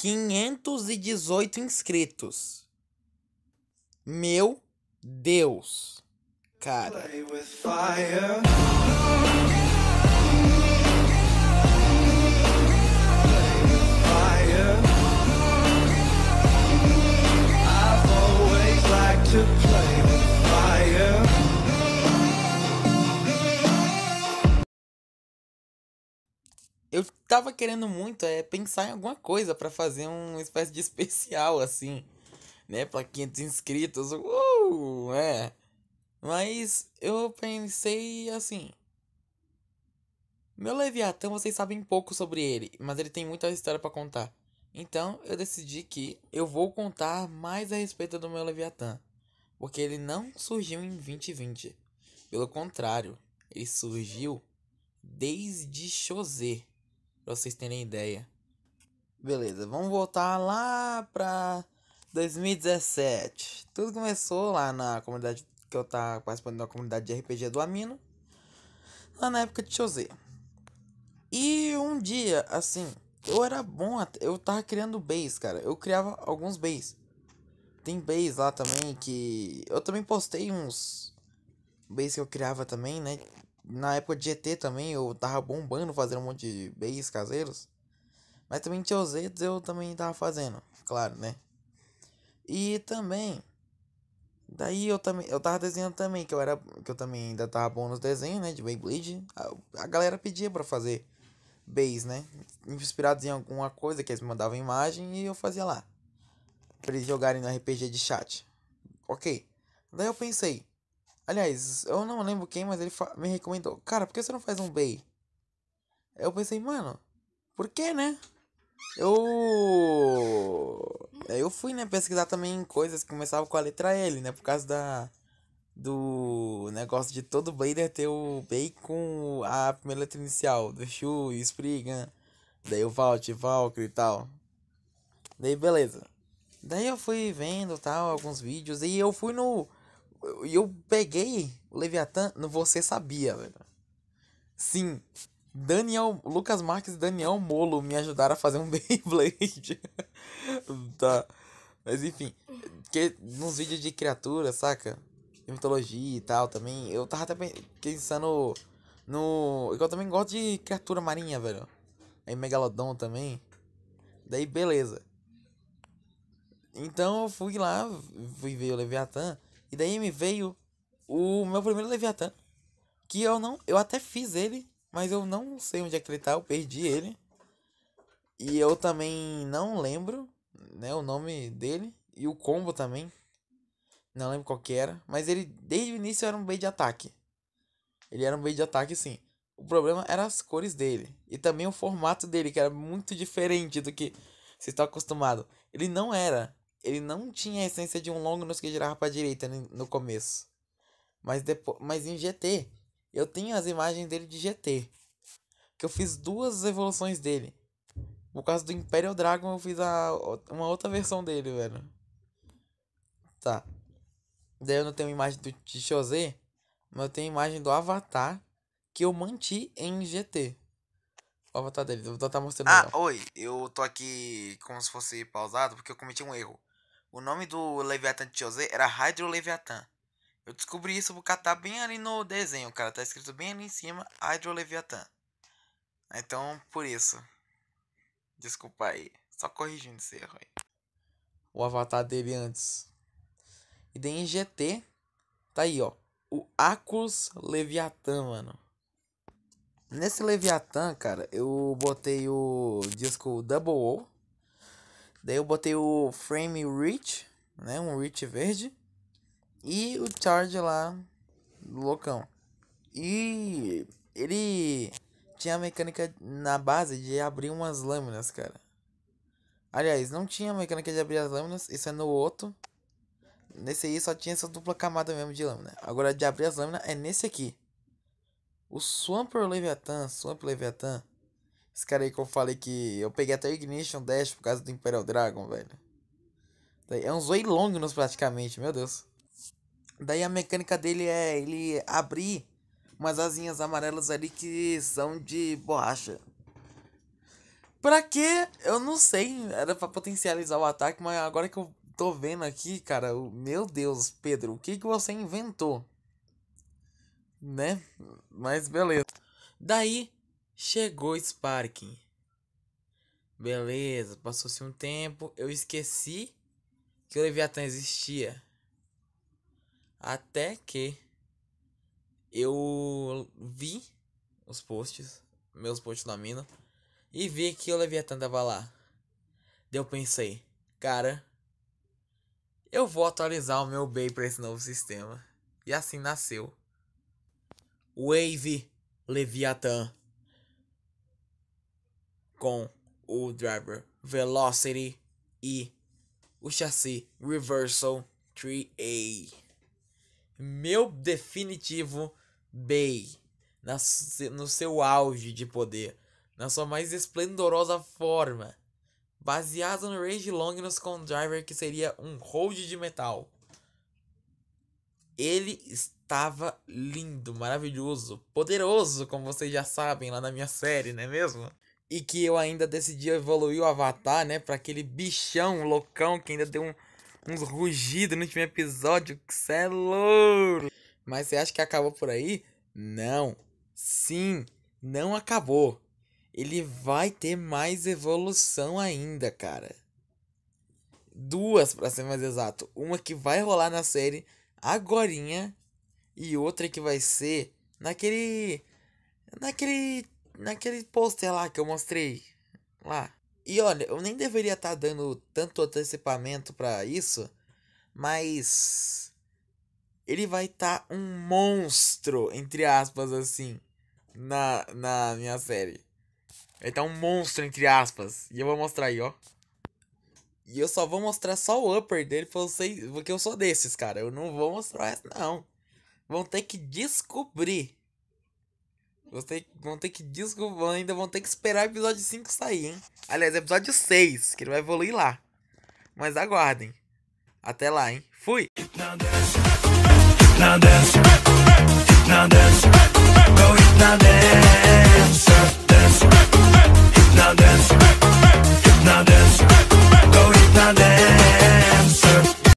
518 inscritos. Meu Deus, cara. tava querendo muito é pensar em alguma coisa para fazer uma espécie de especial assim, né, para 500 inscritos. Uh, é. Mas eu pensei assim, meu Leviatã, vocês sabem pouco sobre ele, mas ele tem muita história para contar. Então, eu decidi que eu vou contar mais a respeito do meu Leviatã, porque ele não surgiu em 2020. Pelo contrário, ele surgiu desde Chosé, Pra vocês terem ideia. Beleza, vamos voltar lá pra 2017. Tudo começou lá na comunidade que eu tava participando da comunidade de RPG do Amino. Lá na época de José. E um dia, assim, eu era bom, eu tava criando base, cara. Eu criava alguns base. Tem base lá também que eu também postei uns base que eu criava também, né? Na época de GT também eu tava bombando fazendo um monte de bass caseiros. Mas também tinha os Eds eu também tava fazendo, claro, né? E também. Daí eu também. Eu tava desenhando também, que eu era. Que eu também ainda tava bom nos desenhos, né? De Beyblade. A, a galera pedia pra fazer bass, né? Inspirados em alguma coisa que eles mandavam imagem e eu fazia lá. Pra eles jogarem no RPG de chat. Ok. Daí eu pensei. Aliás, eu não lembro quem, mas ele me recomendou. Cara, por que você não faz um Bay? Eu pensei, mano, por que, né? Eu. Eu fui, né, pesquisar também coisas que começavam com a letra L, né? Por causa da. Do negócio de todo Blader ter o Bay com a primeira letra inicial, do Shu e Spriggan. Daí o Valt, Valkyrie e tal. Daí beleza. Daí eu fui vendo tal, alguns vídeos. E eu fui no e eu, eu, peguei o Leviatã no Você Sabia, velho. Sim, Daniel, Lucas Marques e Daniel Molo me ajudaram a fazer um Beyblade. tá. Mas enfim, que nos vídeos de criatura, saca? De mitologia e tal também. Eu tava até pensando no. Eu também gosto de criatura marinha, velho. Aí Megalodon também. Daí beleza. Então eu fui lá, fui ver o Leviatã. E daí me veio o meu primeiro Leviatã. Que eu não. Eu até fiz ele, mas eu não sei onde é que ele tá, eu perdi ele. E eu também não lembro, né, o nome dele. E o combo também. Não lembro qual que era. Mas ele, desde o início, era um bait de ataque. Ele era um bait de ataque, sim. O problema eram as cores dele. E também o formato dele, que era muito diferente do que você está acostumado. Ele não era ele não tinha a essência de um longo nos que girava para a direita né, no começo. Mas, depois, mas em GT, eu tenho as imagens dele de GT. Que eu fiz duas evoluções dele. Por causa do Imperial Dragon, eu fiz a, uma outra versão dele, velho. Tá. Daí eu não tenho imagem do Tichosé, mas eu tenho imagem do Avatar que eu manti em GT o avatar dele, o avatar tá mostrando. Ah, melhor. oi, eu tô aqui como se fosse pausado porque eu cometi um erro. O nome do Leviathan de José era Hydro Leviathan. Eu descobri isso, porque catar bem ali no desenho, cara. Tá escrito bem ali em cima, Hydro Leviathan. Então, por isso. Desculpa aí. Só corrigindo esse erro aí. O avatar dele antes. E daí em GT, tá aí, ó. O Acus Leviathan, mano. Nesse Leviathan, cara, eu botei o disco Double O. Daí eu botei o Frame Rich, né? Um Rich verde. E o Charge lá, loucão. E ele tinha a mecânica na base de abrir umas lâminas, cara. Aliás, não tinha a mecânica de abrir as lâminas, isso é no outro. Nesse aí só tinha essa dupla camada mesmo de lâmina. Agora de abrir as lâminas é nesse aqui. O Swamp Leviathan, Swamp Leviathan. Esse cara aí que eu falei que eu peguei até o Ignition Dash por causa do Imperial Dragon, velho. É um Zoe Longinus praticamente, meu Deus. Daí a mecânica dele é ele abrir umas asinhas amarelas ali que são de borracha. Pra quê? Eu não sei. Era pra potencializar o ataque, mas agora que eu tô vendo aqui, cara, meu Deus, Pedro, o que, que você inventou? né? Mas beleza. Daí chegou Sparking. Beleza, passou-se um tempo, eu esqueci que o Leviatã existia. Até que eu vi os posts, meus posts na mina, e vi que o Leviatã tava lá. Daí eu pensei, cara, eu vou atualizar o meu Bay para esse novo sistema. E assim nasceu Wave Leviathan com o driver Velocity e o chassi Reversal 3A. Meu definitivo Bay na, no seu auge de poder, na sua mais esplendorosa forma, baseado no Rage Longinus com driver que seria um hold de metal. Ele está Tava lindo, maravilhoso, poderoso, como vocês já sabem lá na minha série, não é mesmo? E que eu ainda decidi evoluir o Avatar, né? Pra aquele bichão loucão que ainda deu um, uns rugidos no último episódio. Que cê é louro! Mas você acha que acabou por aí? Não. Sim, não acabou. Ele vai ter mais evolução ainda, cara. Duas, para ser mais exato. Uma que vai rolar na série agorinha e outra que vai ser naquele naquele naquele pôster lá que eu mostrei lá. E olha, eu nem deveria estar tá dando tanto antecipamento para isso, mas ele vai estar tá um monstro entre aspas assim na na minha série. Ele tá um monstro entre aspas, e eu vou mostrar aí, ó. E eu só vou mostrar só o upper dele pra vocês, porque eu sou desses, cara. Eu não vou mostrar isso não vão ter que descobrir. Vão ter, vão ter que descobrir, ainda vão ter que esperar o episódio 5 sair, hein? Aliás, episódio 6, que ele vai evoluir lá. Mas aguardem. Até lá, hein? Fui! Now dance. Now dance. Now dance. dance. Dance. Now dance.